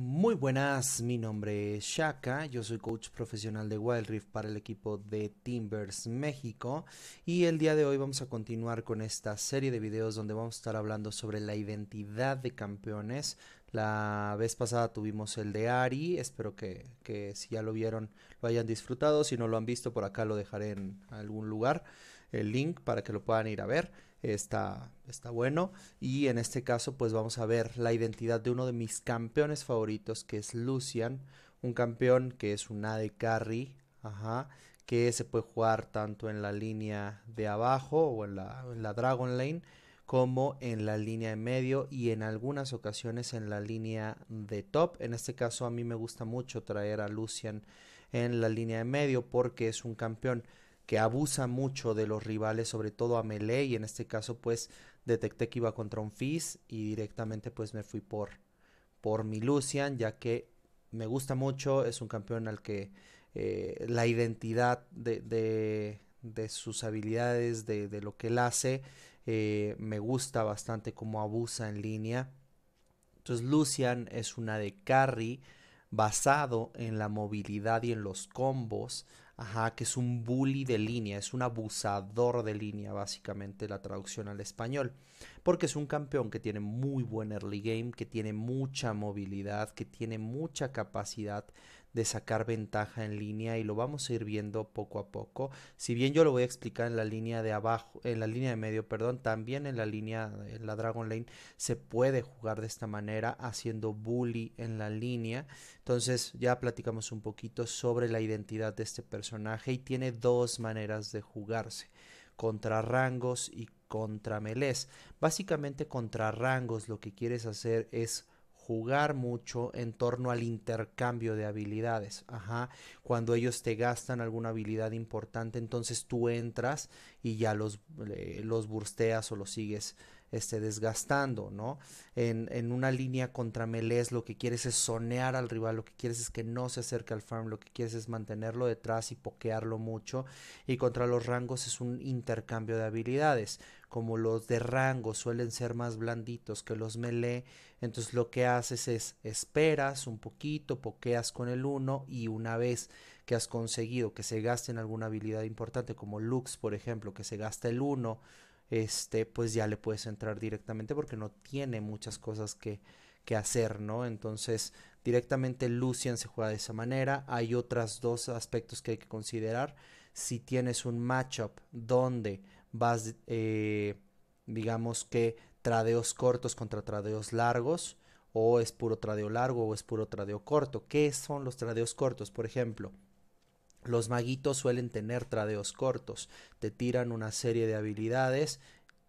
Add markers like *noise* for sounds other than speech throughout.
Muy buenas, mi nombre es Shaka, yo soy coach profesional de Wild Rift para el equipo de Timbers México y el día de hoy vamos a continuar con esta serie de videos donde vamos a estar hablando sobre la identidad de campeones. La vez pasada tuvimos el de Ari, espero que, que si ya lo vieron lo hayan disfrutado, si no lo han visto por acá lo dejaré en algún lugar el link para que lo puedan ir a ver está, está bueno. Y en este caso, pues vamos a ver la identidad de uno de mis campeones favoritos, que es Lucian. Un campeón que es un de carry, ajá, que se puede jugar tanto en la línea de abajo o en la, en la Dragon Lane, como en la línea de medio y en algunas ocasiones en la línea de top. En este caso, a mí me gusta mucho traer a Lucian en la línea de medio porque es un campeón que abusa mucho de los rivales, sobre todo a melee, y en este caso pues detecté que iba contra un Fizz y directamente pues me fui por, por mi Lucian, ya que me gusta mucho, es un campeón al que eh, la identidad de, de, sus habilidades, de, lo que él hace, eh, me gusta bastante como abusa en línea. Entonces Lucian es una de carry basado en la movilidad y en los combos, Ajá, que es un bully de línea, es un abusador de línea, básicamente la traducción al español. Porque es un campeón que tiene muy buen early game, que tiene mucha movilidad, que tiene mucha capacidad de sacar ventaja en línea y lo vamos a ir viendo poco a poco. Si bien yo lo voy a explicar en la línea de abajo, en la línea de medio, perdón, también en la línea, en la Dragon Lane, se puede jugar de esta manera haciendo bully en la línea. Entonces ya platicamos un poquito sobre la identidad de este personaje y tiene dos maneras de jugarse contra rangos y contra melés. Básicamente contra rangos lo que quieres hacer es jugar mucho en torno al intercambio de habilidades. Ajá. Cuando ellos te gastan alguna habilidad importante, entonces tú entras y ya los, eh, los bursteas o los sigues este, desgastando, ¿no? En, en una línea contra Melés lo que quieres es sonear al rival, lo que quieres es que no se acerque al farm, lo que quieres es mantenerlo detrás y pokearlo mucho. Y contra los rangos es un intercambio de habilidades. Como los de rango suelen ser más blanditos que los melee, entonces lo que haces es esperas un poquito, pokeas con el 1 y una vez que has conseguido que se gaste en alguna habilidad importante, como Lux, por ejemplo, que se gasta el 1 este, pues ya le puedes entrar directamente porque no tiene muchas cosas que, que hacer, ¿no? Entonces, directamente Lucian se juega de esa manera. Hay otros dos aspectos que hay que considerar. Si tienes un matchup donde vas, eh, digamos que tradeos cortos contra tradeos largos, o es puro tradeo largo o es puro tradeo corto. ¿Qué son los tradeos cortos? Por ejemplo, los maguitos suelen tener tradeos cortos, te tiran una serie de habilidades,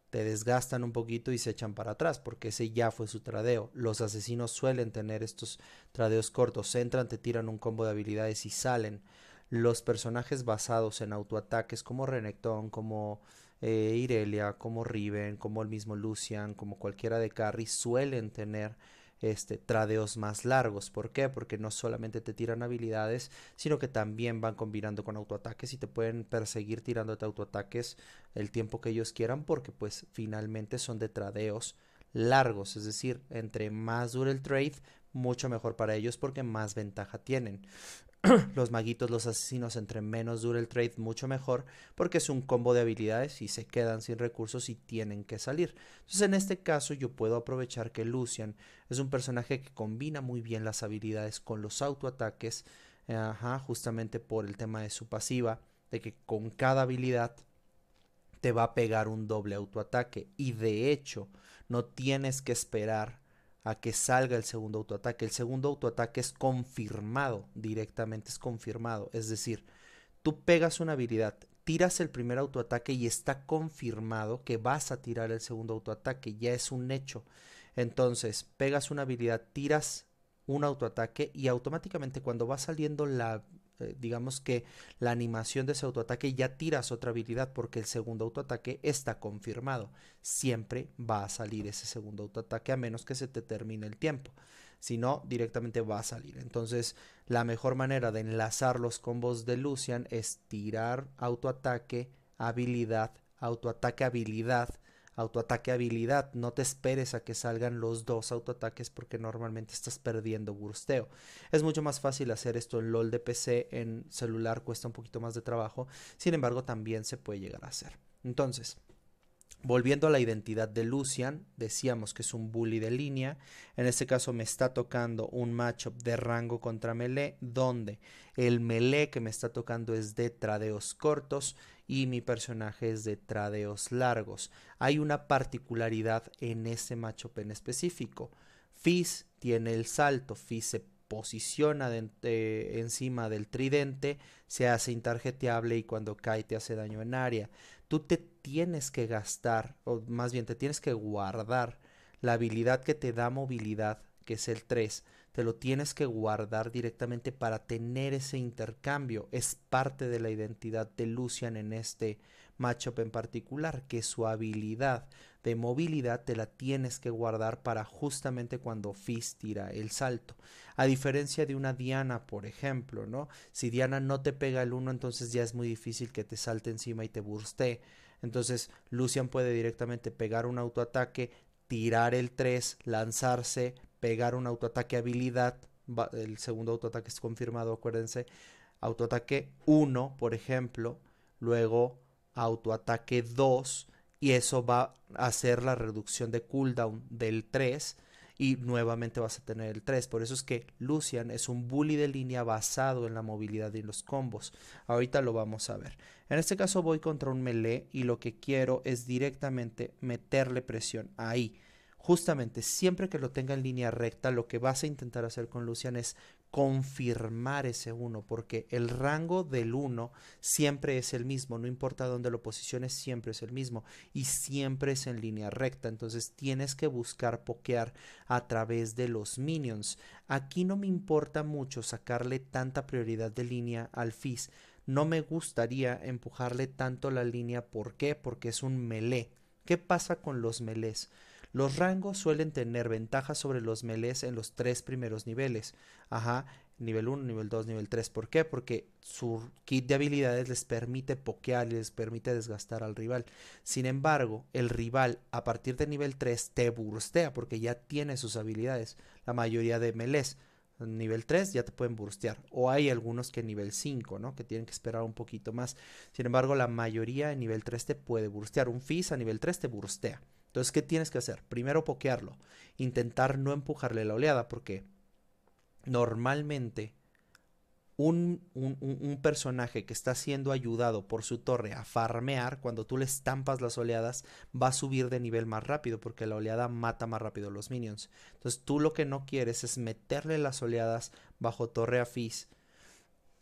te desgastan un poquito y se echan para atrás, porque ese ya fue su tradeo. Los asesinos suelen tener estos tradeos cortos, entran, te tiran un combo de habilidades y salen. Los personajes basados en autoataques como Renekton, como eh, Irelia, como Riven, como el mismo Lucian, como cualquiera de Carry, suelen tener este, tradeos más largos. ¿Por qué? Porque no solamente te tiran habilidades, sino que también van combinando con autoataques y te pueden perseguir tirándote autoataques el tiempo que ellos quieran porque pues finalmente son de tradeos largos. Es decir, entre más dure el trade, mucho mejor para ellos porque más ventaja tienen. *clears throat* los maguitos, los asesinos, entre menos dura el trade, mucho mejor, porque es un combo de habilidades y se quedan sin recursos y tienen que salir. Entonces, en este caso, yo puedo aprovechar que Lucian es un personaje que combina muy bien las habilidades con los autoataques, eh, justamente por el tema de su pasiva, de que con cada habilidad te va a pegar un doble autoataque y de hecho no tienes que esperar a que salga el segundo autoataque. El segundo autoataque es confirmado directamente, es confirmado. Es decir, tú pegas una habilidad, tiras el primer autoataque y está confirmado que vas a tirar el segundo autoataque, ya es un hecho. Entonces, pegas una habilidad, tiras un autoataque y automáticamente cuando va saliendo la, eh, digamos que la animación de ese autoataque ya tiras otra habilidad porque el segundo autoataque está confirmado. Siempre va a salir ese segundo autoataque a menos que se te termine el tiempo. Si no, directamente va a salir. Entonces, la mejor manera de enlazar los combos de Lucian es tirar autoataque, habilidad, autoataque, habilidad autoataque habilidad. No te esperes a que salgan los dos autoataques porque normalmente estás perdiendo bursteo. Es mucho más fácil hacer esto en LOL de PC, en celular cuesta un poquito más de trabajo, sin embargo también se puede llegar a hacer. Entonces, Volviendo a la identidad de Lucian, decíamos que es un bully de línea. En este caso me está tocando un matchup de rango contra melee, donde el melee que me está tocando es de tradeos cortos y mi personaje es de tradeos largos. Hay una particularidad en ese macho pen específico. Fizz tiene el salto, Fizz se posiciona eh, encima del tridente, se hace intarjeteable y cuando cae te hace daño en área. Tú te tienes que gastar, o más bien te tienes que guardar la habilidad que te da movilidad, que es el 3 te lo tienes que guardar directamente para tener ese intercambio. Es parte de la identidad de Lucian en este matchup en particular, que su habilidad de movilidad te la tienes que guardar para justamente cuando Fizz tira el salto. A diferencia de una Diana, por ejemplo, ¿no? Si Diana no te pega el 1, entonces ya es muy difícil que te salte encima y te burste. Entonces Lucian puede directamente pegar un autoataque, tirar el 3, lanzarse, pegar un autoataque habilidad. el segundo autoataque es confirmado, acuérdense. Autoataque 1, por ejemplo. Luego autoataque 2. Y eso va a hacer la reducción de cooldown del 3. Y nuevamente vas a tener el 3. Por eso es que Lucian es un bully de línea basado en la movilidad y los combos. Ahorita lo vamos a ver. En este caso voy contra un melee y lo que quiero es directamente meterle presión ahí justamente siempre que lo tenga en línea recta, lo que vas a intentar hacer con Lucian es confirmar ese 1, porque el rango del 1 siempre es el mismo, no importa dónde lo posiciones, siempre es el mismo y siempre es en línea recta, entonces tienes que buscar pokear a través de los minions. Aquí no me importa mucho sacarle tanta prioridad de línea al Fizz, no me gustaría empujarle tanto la línea, ¿por qué? Porque es un melee. ¿Qué pasa con los melees? Los rangos suelen tener ventajas sobre los melees en los tres primeros niveles. Ajá, nivel 1, nivel 2, nivel 3. ¿Por qué? Porque su kit de habilidades les permite pokear y les permite desgastar al rival. Sin embargo, el rival a partir de nivel 3 te burstea porque ya tiene sus habilidades. La mayoría de melees nivel 3 ya te pueden burstear. O hay algunos que nivel 5, ¿no? Que tienen que esperar un poquito más. Sin embargo, la mayoría en nivel 3 te puede burstear. Un Fizz a nivel 3 te burstea. Entonces, ¿qué tienes que hacer? Primero pokearlo, intentar no empujarle la oleada, porque normalmente un, personaje que está siendo ayudado por su torre a farmear, cuando tú le estampas las oleadas, va a subir de nivel más rápido porque la oleada mata más rápido los minions. Entonces tú lo que no quieres es meterle las oleadas bajo torre a Fizz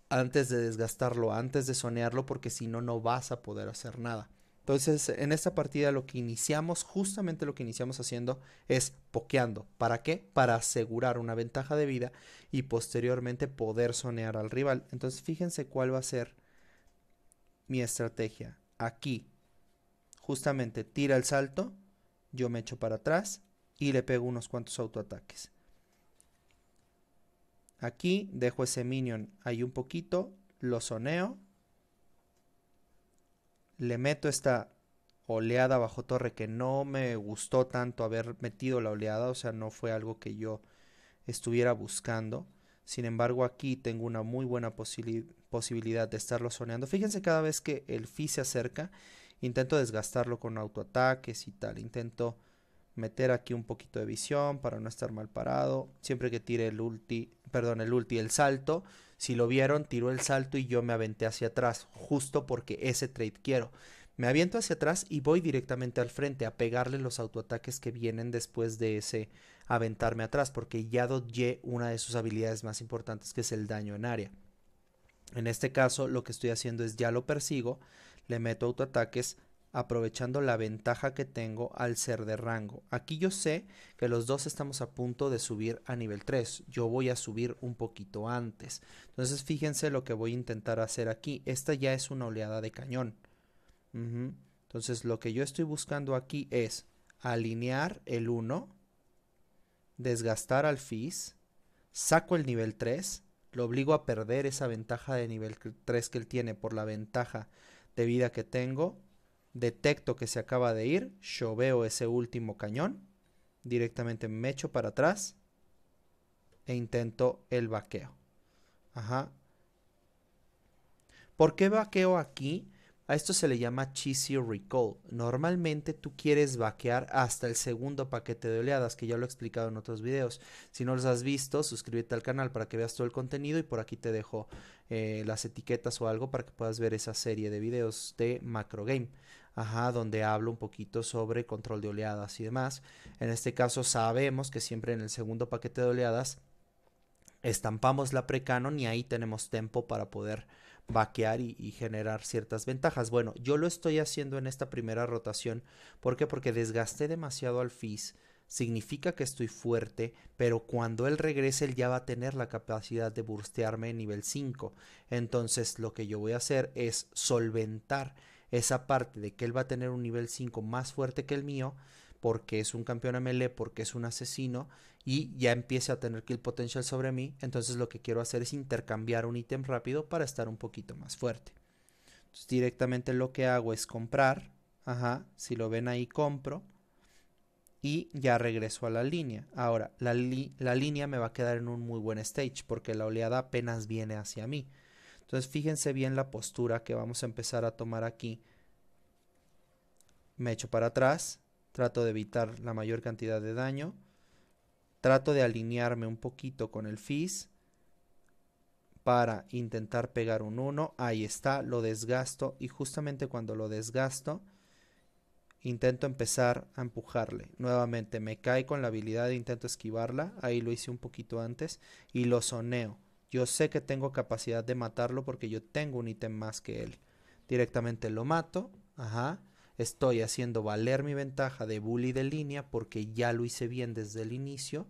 antes de desgastarlo, antes de sonearlo, porque si no, no vas a poder hacer nada. Entonces, en esta partida lo que iniciamos, justamente lo que iniciamos haciendo es pokeando. ¿Para qué? Para asegurar una ventaja de vida y posteriormente poder sonear al rival. Entonces, fíjense cuál va a ser mi estrategia. Aquí, justamente tira el salto, yo me echo para atrás y le pego unos cuantos autoataques. Aquí dejo ese minion ahí un poquito, lo soneo le meto esta oleada bajo torre que no me gustó tanto haber metido la oleada, o sea, no fue algo que yo estuviera buscando. Sin embargo, aquí tengo una muy buena posibilidad de estarlo soneando. Fíjense cada vez que el Fi se acerca, intento desgastarlo con autoataques y tal. Intento meter aquí un poquito de visión para no estar mal parado. Siempre que tire el ulti, perdón, el ulti, el salto, si lo vieron, tiro el salto y yo me aventé hacia atrás, justo porque ese trade quiero. Me aviento hacia atrás y voy directamente al frente a pegarle los autoataques que vienen después de ese aventarme atrás, porque ya doy una de sus habilidades más importantes que es el daño en área. En este caso lo que estoy haciendo es ya lo persigo, le meto autoataques, aprovechando la ventaja que tengo al ser de rango. Aquí yo sé que los dos estamos a punto de subir a nivel 3. Yo voy a subir un poquito antes. Entonces fíjense lo que voy a intentar hacer aquí. Esta ya es una oleada de cañón. Entonces lo que yo estoy buscando aquí es alinear el 1, desgastar al Fizz, saco el nivel 3, lo obligo a perder esa ventaja de nivel 3 que él tiene por la ventaja de vida que tengo detecto que se acaba de ir, yo veo ese último cañón, directamente me echo para atrás e intento el vaqueo. Ajá. ¿Por qué vaqueo aquí? A esto se le llama cheesy recall. Normalmente tú quieres vaquear hasta el segundo paquete de oleadas, que ya lo he explicado en otros videos. Si no los has visto, suscríbete al canal para que veas todo el contenido y por aquí te dejo eh, las etiquetas o algo para que puedas ver esa serie de videos de macro game. Ajá, donde hablo un poquito sobre control de oleadas y demás. En este caso sabemos que siempre en el segundo paquete de oleadas estampamos la pre-canon y ahí tenemos tiempo para poder vaquear y, generar ciertas ventajas. Bueno, yo lo estoy haciendo en esta primera rotación. ¿Por qué? Porque desgasté demasiado al Fizz. Significa que estoy fuerte, pero cuando él regrese, él ya va a tener la capacidad de burstearme en nivel 5. Entonces, lo que yo voy a hacer es solventar esa parte de que él va a tener un nivel 5 más fuerte que el mío, porque es un campeón MLE, porque es un asesino, y ya empiece a tener kill potential sobre mí, entonces lo que quiero hacer es intercambiar un ítem rápido para estar un poquito más fuerte. Entonces directamente lo que hago es comprar, ajá, si lo ven ahí compro, y ya regreso a la línea. Ahora, la, la línea me va a quedar en un muy buen stage, porque la oleada apenas viene hacia mí. Entonces fíjense bien la postura que vamos a empezar a tomar aquí. Me echo para atrás, trato de evitar la mayor cantidad de daño, trato de alinearme un poquito con el fizz para intentar pegar un 1. Ahí está, lo desgasto y justamente cuando lo desgasto intento empezar a empujarle. Nuevamente me cae con la habilidad, de intento esquivarla, ahí lo hice un poquito antes y lo soneo. Yo sé que tengo capacidad de matarlo porque yo tengo un ítem más que él. Directamente lo mato, ajá. Estoy haciendo valer mi ventaja de bully de línea porque ya lo hice bien desde el inicio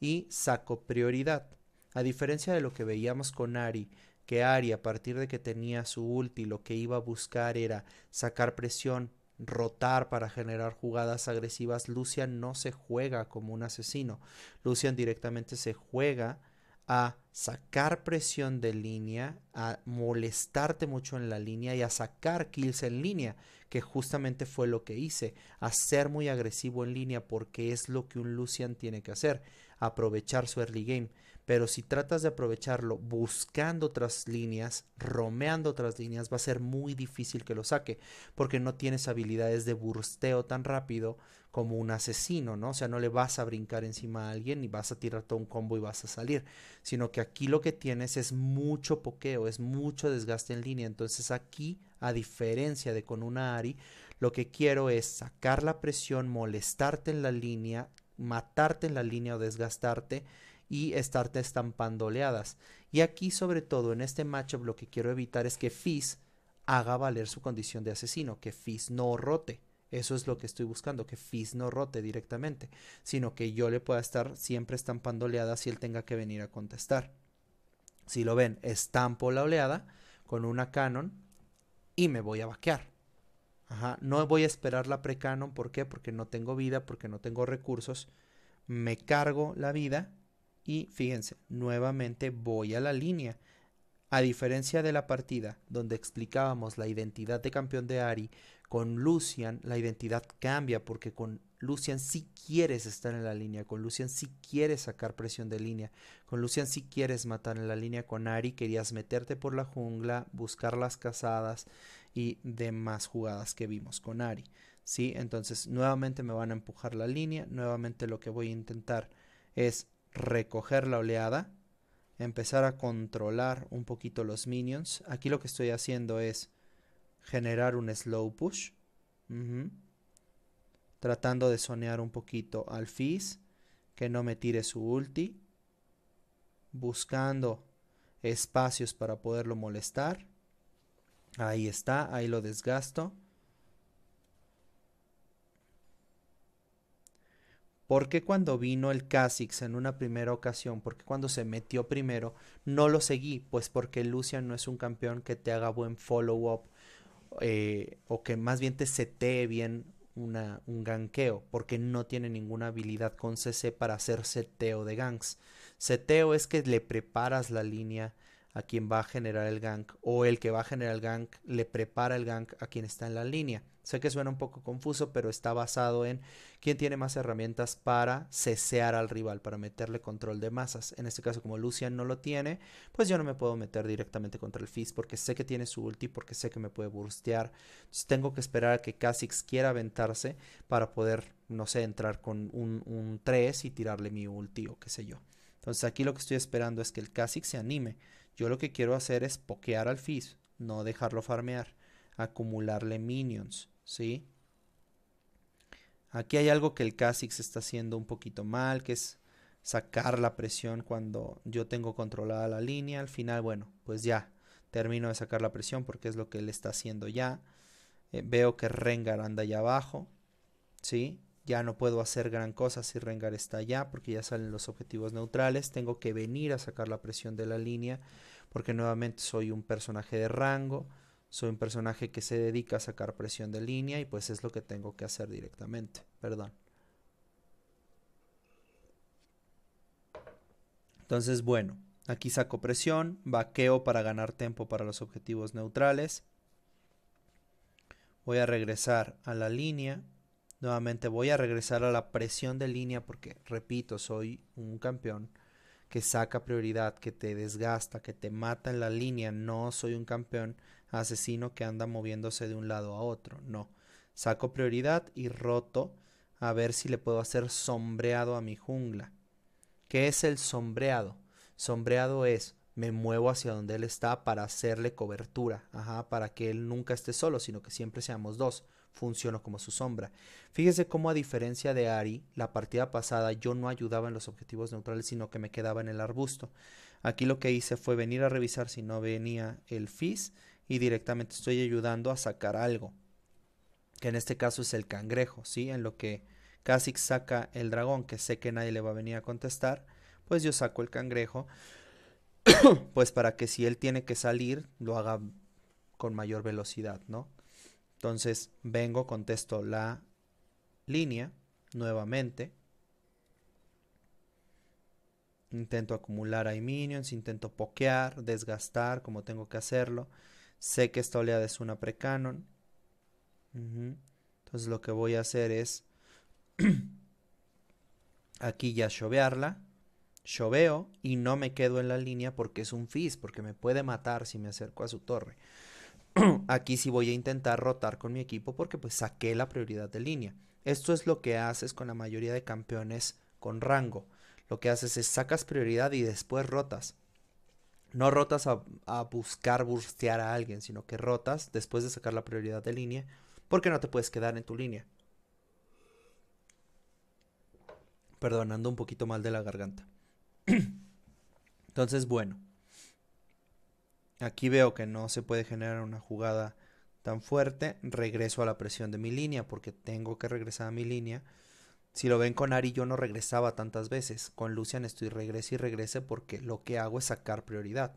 y saco prioridad. A diferencia de lo que veíamos con Ari, que Ari a partir de que tenía su ulti lo que iba a buscar era sacar presión, rotar para generar jugadas agresivas, Lucian no se juega como un asesino. Lucian directamente se juega a sacar presión de línea, a molestarte mucho en la línea y a sacar kills en línea, que justamente fue lo que hice, a ser muy agresivo en línea porque es lo que un Lucian tiene que hacer, aprovechar su early game. Pero si tratas de aprovecharlo buscando otras líneas, romeando otras líneas, va a ser muy difícil que lo saque, porque no tienes habilidades de bursteo tan rápido como un asesino, ¿no? O sea, no le vas a brincar encima a alguien y vas a tirar todo un combo y vas a salir, sino que aquí lo que tienes es mucho pokeo, es mucho desgaste en línea. Entonces aquí, a diferencia de con una Ari, lo que quiero es sacar la presión, molestarte en la línea, matarte en la línea o desgastarte y estarte estampando oleadas. Y aquí, sobre todo en este matchup, lo que quiero evitar es que Fizz haga valer su condición de asesino, que Fizz no rote. Eso es lo que estoy buscando, que Fizz no rote directamente, sino que yo le pueda estar siempre estampando oleadas si él tenga que venir a contestar. Si lo ven, estampo la oleada con una canon y me voy a vaquear. no voy a esperar la pre-canon, ¿por qué? Porque no tengo vida, porque no tengo recursos. Me cargo la vida y fíjense, nuevamente voy a la línea. A diferencia de la partida donde explicábamos la identidad de campeón de Ari, con Lucian la identidad cambia porque con Lucian si quieres estar en la línea, con Lucian si quieres sacar presión de línea, con Lucian si quieres matar en la línea, con Ari querías meterte por la jungla, buscar las cazadas y demás jugadas que vimos con Ari. ¿sí? Entonces nuevamente me van a empujar la línea, nuevamente lo que voy a intentar es recoger la oleada, empezar a controlar un poquito los minions. Aquí lo que estoy haciendo es generar un slow push. Tratando de sonear un poquito al Fizz, que no me tire su ulti. Buscando espacios para poderlo molestar. Ahí está, ahí lo desgasto. ¿Por qué cuando vino el Kha'Zix en una primera ocasión, porque cuando se metió primero, no lo seguí? Pues porque Lucian no es un campeón que te haga buen follow-up eh, o que más bien te setee bien un ganqueo, porque no tiene ninguna habilidad con CC para hacer seteo de ganks. Seteo es que le preparas la línea a quien va a generar el gank o el que va a generar el gank le prepara el gank a quien está en la línea. Sé que suena un poco confuso, pero está basado en quién tiene más herramientas para cesear al rival, para meterle control de masas. En este caso, como Lucian no lo tiene, pues yo no me puedo meter directamente contra el Fizz porque sé que tiene su ulti, porque sé que me puede burstear. Entonces tengo que esperar a que Kha'Zix quiera aventarse para poder, no sé, entrar con un, un 3 y tirarle mi ulti o qué sé yo. Entonces aquí lo que estoy esperando es que el Kha'Zix se anime. Yo lo que quiero hacer es pokear al Fizz, no dejarlo farmear, acumularle minions, ¿sí? Aquí hay algo que el Kha'Zix está haciendo un poquito mal, que es sacar la presión cuando yo tengo controlada la línea. Al final, bueno, pues ya termino de sacar la presión porque es lo que él está haciendo ya. Eh, veo que Rengar anda allá abajo, ¿sí? ya no puedo hacer gran cosa si Rengar está allá porque ya salen los objetivos neutrales, tengo que venir a sacar la presión de la línea porque nuevamente soy un personaje de rango, soy un personaje que se dedica a sacar presión de línea y pues es lo que tengo que hacer directamente, perdón. Entonces bueno, aquí saco presión, vaqueo para ganar tiempo para los objetivos neutrales. Voy a regresar a la línea nuevamente voy a regresar a la presión de línea porque, repito, soy un campeón que saca prioridad, que te desgasta, que te mata en la línea. No soy un campeón asesino que anda moviéndose de un lado a otro. No. Saco prioridad y roto a ver si le puedo hacer sombreado a mi jungla. ¿Qué es el sombreado? Sombreado es me muevo hacia donde él está para hacerle cobertura, ajá, para que él nunca esté solo, sino que siempre seamos dos. Funcionó como su sombra. Fíjese cómo a diferencia de Ari, la partida pasada yo no ayudaba en los objetivos neutrales, sino que me quedaba en el arbusto. Aquí lo que hice fue venir a revisar si no venía el Fizz y directamente estoy ayudando a sacar algo. Que en este caso es el cangrejo, ¿sí? En lo que Kha'Zix saca el dragón, que sé que nadie le va a venir a contestar, pues yo saco el cangrejo, *coughs* pues para que si él tiene que salir, lo haga con mayor velocidad, ¿no? Entonces vengo, contesto la línea nuevamente. Intento acumular ahí minions, intento pokear, desgastar como tengo que hacerlo. Sé que esta oleada es una precanon. Entonces lo que voy a hacer es *clears throat* aquí ya chovearla. Choveo y no me quedo en la línea porque es un fizz, porque me puede matar si me acerco a su torre. *clears throat* aquí sí voy a intentar rotar con mi equipo porque pues saqué la prioridad de línea. Esto es lo que haces con la mayoría de campeones con rango. Lo que haces es sacas prioridad y después rotas. No rotas a, a buscar burstear a alguien, sino que rotas después de sacar la prioridad de línea porque no te puedes quedar en tu línea. Perdonando un poquito mal de la garganta. *clears throat* Entonces, bueno. Aquí veo que no se puede generar una jugada tan fuerte. Regreso a la presión de mi línea porque tengo que regresar a mi línea. Si lo ven con Ari, yo no regresaba tantas veces. Con Lucian estoy regrese y regrese porque lo que hago es sacar prioridad.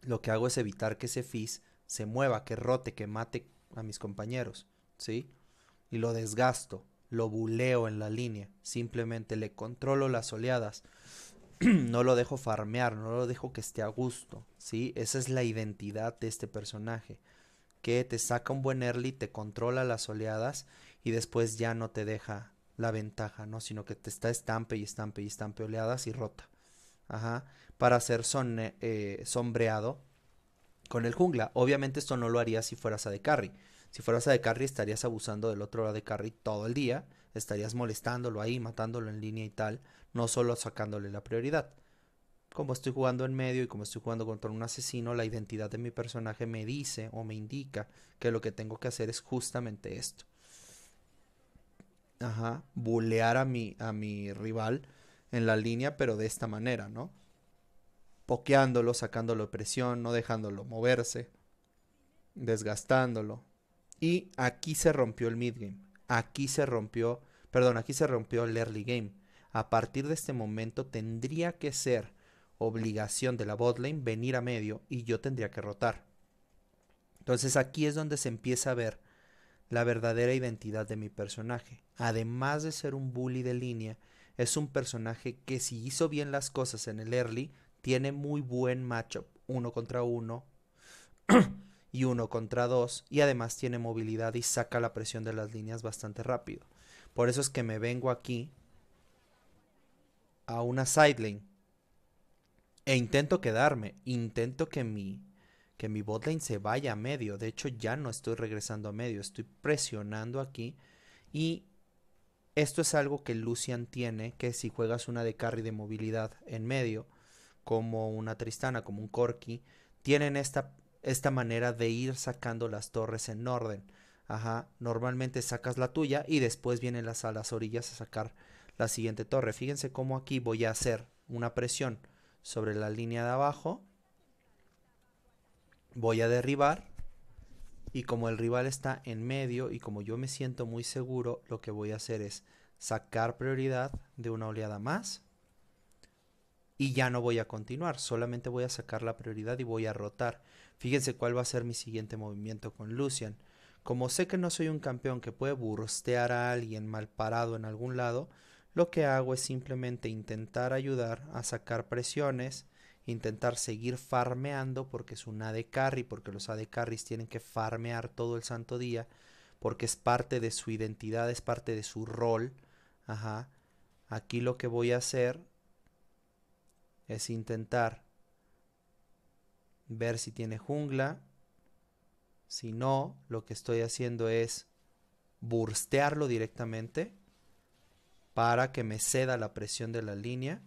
Lo que hago es evitar que ese Fizz se mueva, que rote, que mate a mis compañeros. ¿Sí? Y lo desgasto, lo buleo en la línea. Simplemente le controlo las oleadas. *clears throat* no lo dejo farmear, no lo dejo que esté a gusto, ¿sí? Esa es la identidad de este personaje, que te saca un buen early, te controla las oleadas y después ya no te deja la ventaja, ¿no? Sino que te está estampe y estampe y estampe oleadas y rota. Ajá. Para ser son, eh, sombreado con el jungla. Obviamente esto no lo haría si fueras a de carry. Si fueras a de carry estarías abusando del otro de carry todo el día, estarías molestándolo ahí, matándolo en línea y tal, no solo sacándole la prioridad. Como estoy jugando en medio y como estoy jugando contra un asesino, la identidad de mi personaje me dice o me indica que lo que tengo que hacer es justamente esto. Ajá, bulear a mi, a mi rival en la línea, pero de esta manera, ¿no? Poqueándolo, sacándolo de presión, no dejándolo moverse, desgastándolo, y aquí se rompió el mid-game. Aquí se rompió, perdón, aquí se rompió el early game. A partir de este momento tendría que ser obligación de la botlane venir a medio y yo tendría que rotar. Entonces aquí es donde se empieza a ver la verdadera identidad de mi personaje. Además de ser un bully de línea, es un personaje que si hizo bien las cosas en el early, tiene muy buen matchup, uno contra uno. *clears throat* y uno contra dos y además tiene movilidad y saca la presión de las líneas bastante rápido. Por eso es que me vengo aquí a una sideline e intento quedarme, intento que mi que mi botlane se vaya a medio. De hecho, ya no estoy regresando a medio, estoy presionando aquí. Y esto es algo que Lucian tiene, que si juegas una de carry de movilidad en medio, como una Tristana, como un Corki, tienen esta, esta manera de ir sacando las torres en orden. Ajá, normalmente sacas la tuya y después vienen las, a las orillas a sacar la siguiente torre. Fíjense cómo aquí voy a hacer una presión sobre la línea de abajo. Voy a derribar y como el rival está en medio y como yo me siento muy seguro, lo que voy a hacer es sacar prioridad de una oleada más y ya no voy a continuar, solamente voy a sacar la prioridad y voy a rotar. Fíjense cuál va a ser mi siguiente movimiento con Lucian. Como sé que no soy un campeón que puede burrostear a alguien mal parado en algún lado, lo que hago es simplemente intentar ayudar a sacar presiones, intentar seguir farmeando porque es un AD carry, porque los AD carries tienen que farmear todo el santo día, porque es parte de su identidad, es parte de su rol. Ajá. Aquí lo que voy a hacer es intentar ver si tiene jungla. Si no, lo que estoy haciendo es burstearlo directamente para que me ceda la presión de la línea.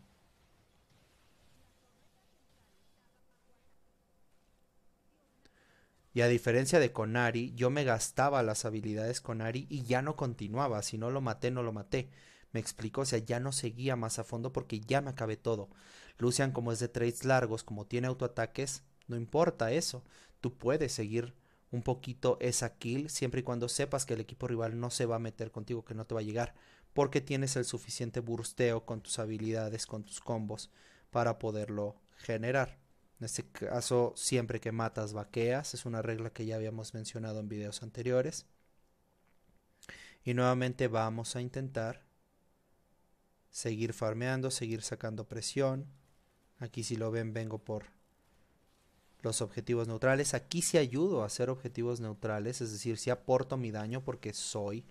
Y a diferencia de Conari, yo me gastaba las habilidades Conari y ya no continuaba. Si no lo maté, no lo maté. Me explico, o sea, ya no seguía más a fondo porque ya me acabé todo. Lucian, como es de trades largos, como tiene autoataques, no importa eso. Tú puedes seguir un poquito esa kill siempre y cuando sepas que el equipo rival no se va a meter contigo, que no te va a llegar, porque tienes el suficiente bursteo con tus habilidades, con tus combos, para poderlo generar. En este caso, siempre que matas, vaqueas. Es una regla que ya habíamos mencionado en videos anteriores. Y nuevamente vamos a intentar seguir farmeando, seguir sacando presión. Aquí si lo ven vengo por los objetivos neutrales. Aquí sí ayudo a hacer objetivos neutrales, es decir, si aporto mi daño porque soy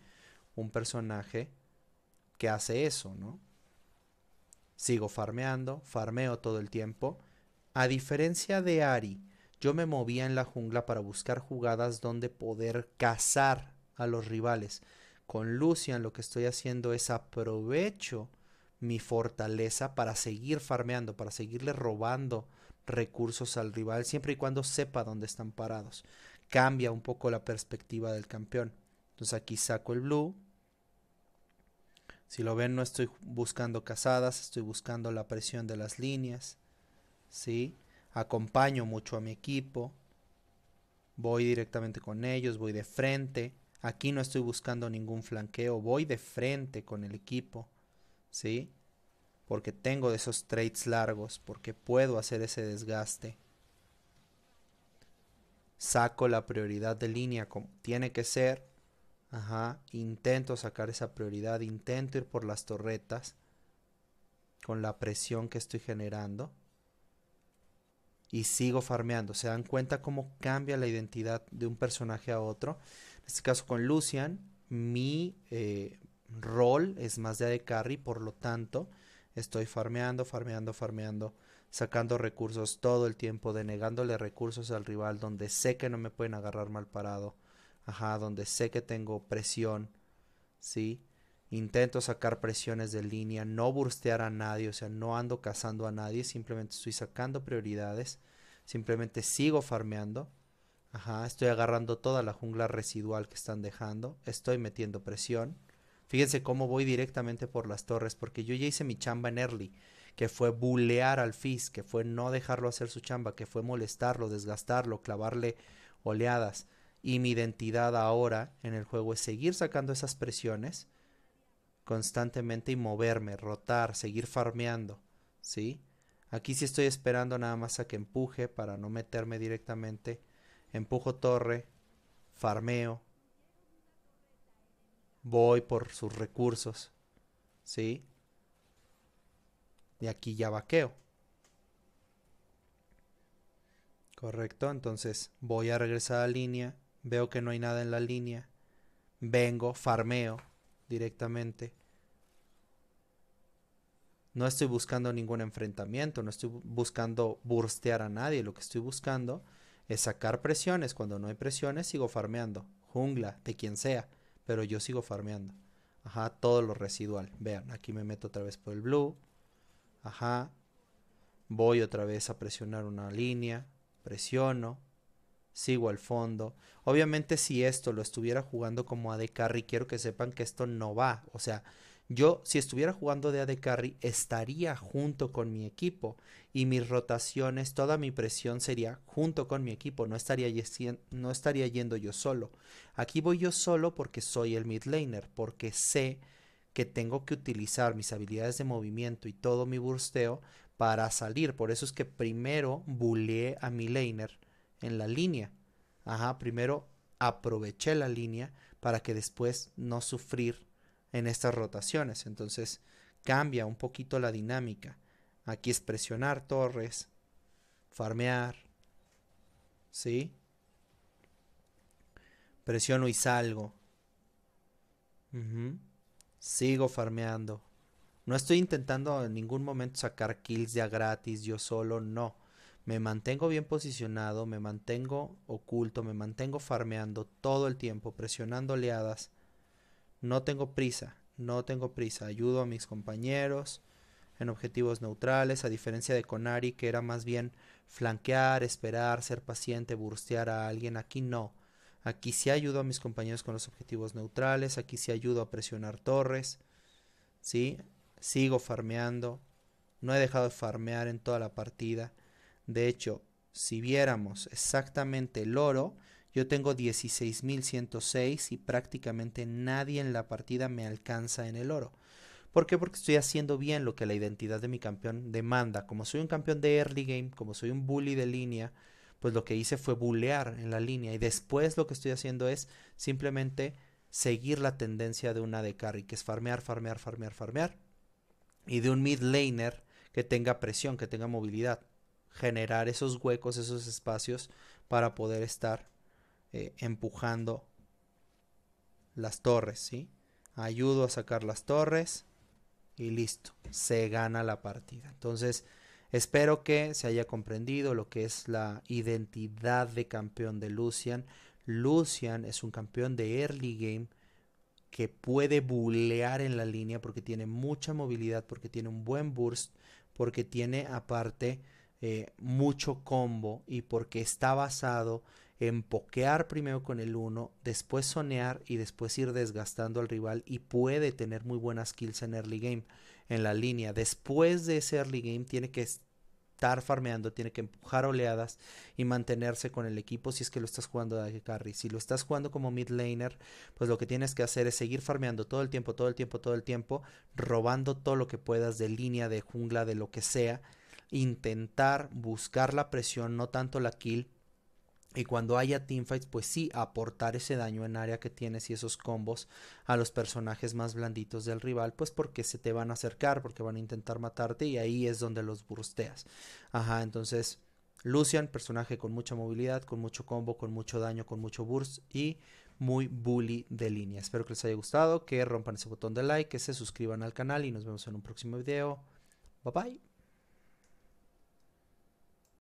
un personaje que hace eso, ¿no? Sigo farmeando, farmeo todo el tiempo. A diferencia de Ari, yo me movía en la jungla para buscar jugadas donde poder cazar a los rivales. Con Lucian lo que estoy haciendo es aprovecho mi fortaleza para seguir farmeando, para seguirle robando recursos al rival, siempre y cuando sepa dónde están parados. Cambia un poco la perspectiva del campeón. Entonces aquí saco el blue. Si lo ven, no estoy buscando casadas estoy buscando la presión de las líneas. ¿sí? Acompaño mucho a mi equipo. Voy directamente con ellos, voy de frente. Aquí no estoy buscando ningún flanqueo, voy de frente con el equipo. ¿sí? porque tengo esos traits largos, porque puedo hacer ese desgaste. Saco la prioridad de línea como tiene que ser. Ajá, intento sacar esa prioridad, intento ir por las torretas con la presión que estoy generando. Y sigo farmeando. ¿Se dan cuenta cómo cambia la identidad de un personaje a otro? En este caso con Lucian, mi eh, rol es más de AD Carry, por lo tanto, Estoy farmeando, farmeando, farmeando, sacando recursos todo el tiempo, denegándole recursos al rival donde sé que no me pueden agarrar mal parado. Ajá, donde sé que tengo presión. ¿Sí? Intento sacar presiones de línea, no burstear a nadie, o sea, no ando cazando a nadie, simplemente estoy sacando prioridades, simplemente sigo farmeando. Ajá, estoy agarrando toda la jungla residual que están dejando, estoy metiendo presión Fíjense cómo voy directamente por las torres, porque yo ya hice mi chamba en early, que fue bulear al Fizz, que fue no dejarlo hacer su chamba, que fue molestarlo, desgastarlo, clavarle oleadas. Y mi identidad ahora en el juego es seguir sacando esas presiones constantemente y moverme, rotar, seguir farmeando, ¿sí? Aquí sí estoy esperando nada más a que empuje para no meterme directamente. Empujo torre, farmeo, voy por sus recursos, ¿sí? Y aquí ya vaqueo. Correcto, entonces voy a regresar a línea, veo que no hay nada en la línea, vengo, farmeo directamente. No estoy buscando ningún enfrentamiento, no estoy buscando burstear a nadie, lo que estoy buscando es sacar presiones, cuando no hay presiones sigo farmeando, jungla, de quien sea pero yo sigo farmeando. Ajá, todo lo residual. Vean, aquí me meto otra vez por el blue. Ajá. Voy otra vez a presionar una línea. Presiono. Sigo al fondo. Obviamente si esto lo estuviera jugando como AD Carry, quiero que sepan que esto no va. O sea, yo, si estuviera jugando de AD Carry, estaría junto con mi equipo y mis rotaciones, toda mi presión sería junto con mi equipo, no estaría, no estaría yendo yo solo. Aquí voy yo solo porque soy el mid laner, porque sé que tengo que utilizar mis habilidades de movimiento y todo mi bursteo para salir. Por eso es que primero buleé a mi laner en la línea. Ajá, primero aproveché la línea para que después no sufrir en estas rotaciones. Entonces cambia un poquito la dinámica. Aquí es presionar torres, farmear, ¿sí? Presiono y salgo. Sigo farmeando. No estoy intentando en ningún momento sacar kills ya gratis, yo solo, no. Me mantengo bien posicionado, me mantengo oculto, me mantengo farmeando todo el tiempo, presionando oleadas, no tengo prisa, no tengo prisa, ayudo a mis compañeros en objetivos neutrales, a diferencia de Conari que era más bien flanquear, esperar, ser paciente, burstear a alguien, aquí no. Aquí sí ayudo a mis compañeros con los objetivos neutrales, aquí sí ayudo a presionar torres, ¿sí? Sigo farmeando, no he dejado de farmear en toda la partida. De hecho, si viéramos exactamente el oro, yo tengo 16.106 y prácticamente nadie en la partida me alcanza en el oro. ¿Por qué? Porque estoy haciendo bien lo que la identidad de mi campeón demanda. Como soy un campeón de early game, como soy un bully de línea, pues lo que hice fue bullear en la línea. Y después lo que estoy haciendo es simplemente seguir la tendencia de una de carry, que es farmear, farmear, farmear, farmear. Y de un mid laner que tenga presión, que tenga movilidad. Generar esos huecos, esos espacios para poder estar eh, empujando las torres, ¿sí? Ayudo a sacar las torres y listo, se gana la partida. Entonces, espero que se haya comprendido lo que es la identidad de campeón de Lucian. Lucian es un campeón de early game que puede bulear en la línea porque tiene mucha movilidad, porque tiene un buen burst, porque tiene aparte eh, mucho combo y porque está basado empoquear primero con el 1, después sonear y después ir desgastando al rival y puede tener muy buenas kills en early game, en la línea. Después de ese early game tiene que estar farmeando, tiene que empujar oleadas y mantenerse con el equipo si es que lo estás jugando de carry. Si lo estás jugando como mid laner, pues lo que tienes que hacer es seguir farmeando todo el tiempo, todo el tiempo, todo el tiempo, robando todo lo que puedas de línea, de jungla, de lo que sea. Intentar buscar la presión, no tanto la kill, y cuando haya teamfights, pues sí, aportar ese daño en área que tienes y esos combos a los personajes más blanditos del rival, pues porque se te van a acercar, porque van a intentar matarte y ahí es donde los bursteas. Ajá, entonces Lucian, personaje con mucha movilidad, con mucho combo, con mucho daño, con mucho burst y muy bully de línea. Espero que les haya gustado, que rompan ese botón de like, que se suscriban al canal y nos vemos en un próximo video. Bye bye.